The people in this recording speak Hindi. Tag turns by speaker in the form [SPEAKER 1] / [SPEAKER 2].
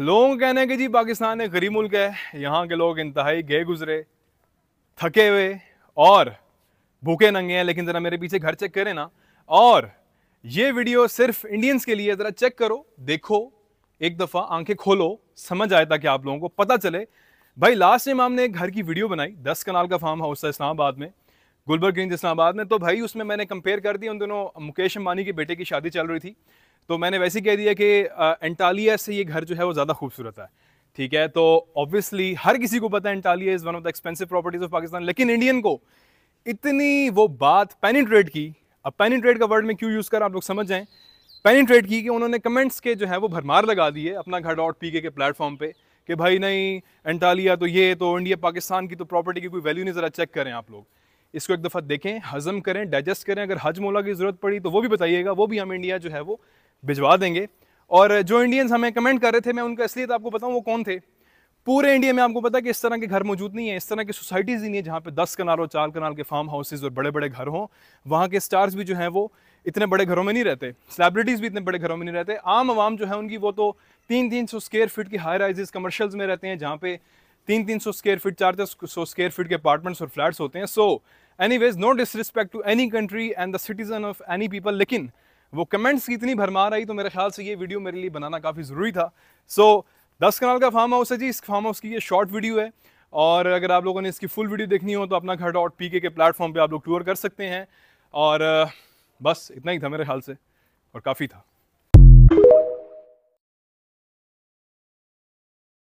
[SPEAKER 1] लोगों का कहना है कि जी पाकिस्तान एक गरीब मुल्क है यहाँ के लोग इंतहाई गए गुजरे थके हुए और भूखे नंगे हैं लेकिन ज़रा मेरे पीछे घर चेक करें ना और ये वीडियो सिर्फ इंडियंस के लिए ज़रा चेक करो देखो एक दफ़ा आंखें खोलो समझ आए ताकि आप लोगों को पता चले भाई लास्ट टाइम हमने एक घर की वीडियो बनाई दस कनाल का फार्म हाउस था इस्लामाबाद में गुलबर्ग ग्रीन इस्लामाबाद में तो भाई उसमें मैंने कंपेयर कर दिया उन दोनों मुकेश अंबानी के बेटे की शादी चल रही थी तो मैंने वैसे कह दिया कि एंटालिया से ये घर जो है वो ज़्यादा खूबसूरत है ठीक है तो ऑब्वियसली हर किसी को पता है Antilia is one of the expensive properties of Pakistan लेकिन इंडियन को इतनी वो बात पेनिट्रेट की अब पेनिट्रेट का वर्ड में क्यों यूज़ कर आप लोग समझ जाएँ पेनिट्रेट की कि उन्होंने कमेंट्स के जो है वो भरमार लगा दिए अपना घर डॉट पी के प्लेटफॉर्म पे कि भाई नहीं एंटालिया तो ये तो इंडिया पाकिस्तान की तो प्रॉपर्टी की कोई वैल्यू नहीं ज़रा चेक करें आप लोग इसको एक दफ़ा देखें हज़म करें डाइजेस्ट करें अगर हज मोला की ज़रूरत पड़ी तो वो भी बताइएगा वो भी हम इंडिया जो है वो भिजवा देंगे और जो इंडियंस हमें कमेंट कर रहे थे मैं उनका तो आपको बताऊँ वो कौन थे पूरे इंडिया में आपको पता है कि इस तरह के घर मौजूद नहीं है इस तरह की सोसाइटीज़ ही नहीं है जहाँ पे दस कनाल और चार कनाल के फार्म हाउसेज और बड़े बड़े घर हों वहाँ के स्टार्स भी जो हैं वो इतने बड़े घरों में नहीं रहते सेलिब्रिटीज़ भी इतने बड़े घरों में नहीं रहते आम आवाम जो है उनकी वो तो तीन तीन सौ स्केयर फीट की हाई राइजेस कमर्शल्स में रहते हैं जहाँ पे तीन तीन सौ स्केयर फीट चार चार सौ स्केयर फीट के अपार्टमेंट्स और फ्लैट्स होते हैं so anyways no disrespect to any country and the citizen of any people लेकिन वो कमेंट्स की इतनी भरमार आई तो मेरे ख्याल से ये वीडियो मेरे लिए बनाना काफ़ी ज़रूरी था सो so, दस कनाल का फार्म हाउस है जी इस फार्म हाउस की ये शॉर्ट वीडियो है और अगर आप लोगों ने इसकी फुल वीडियो देखनी हो तो अपना घर डॉट पी के प्लेटफॉर्म पर आप लोग टूर कर सकते हैं और बस इतना ही था मेरे ख्याल से और काफ़ी था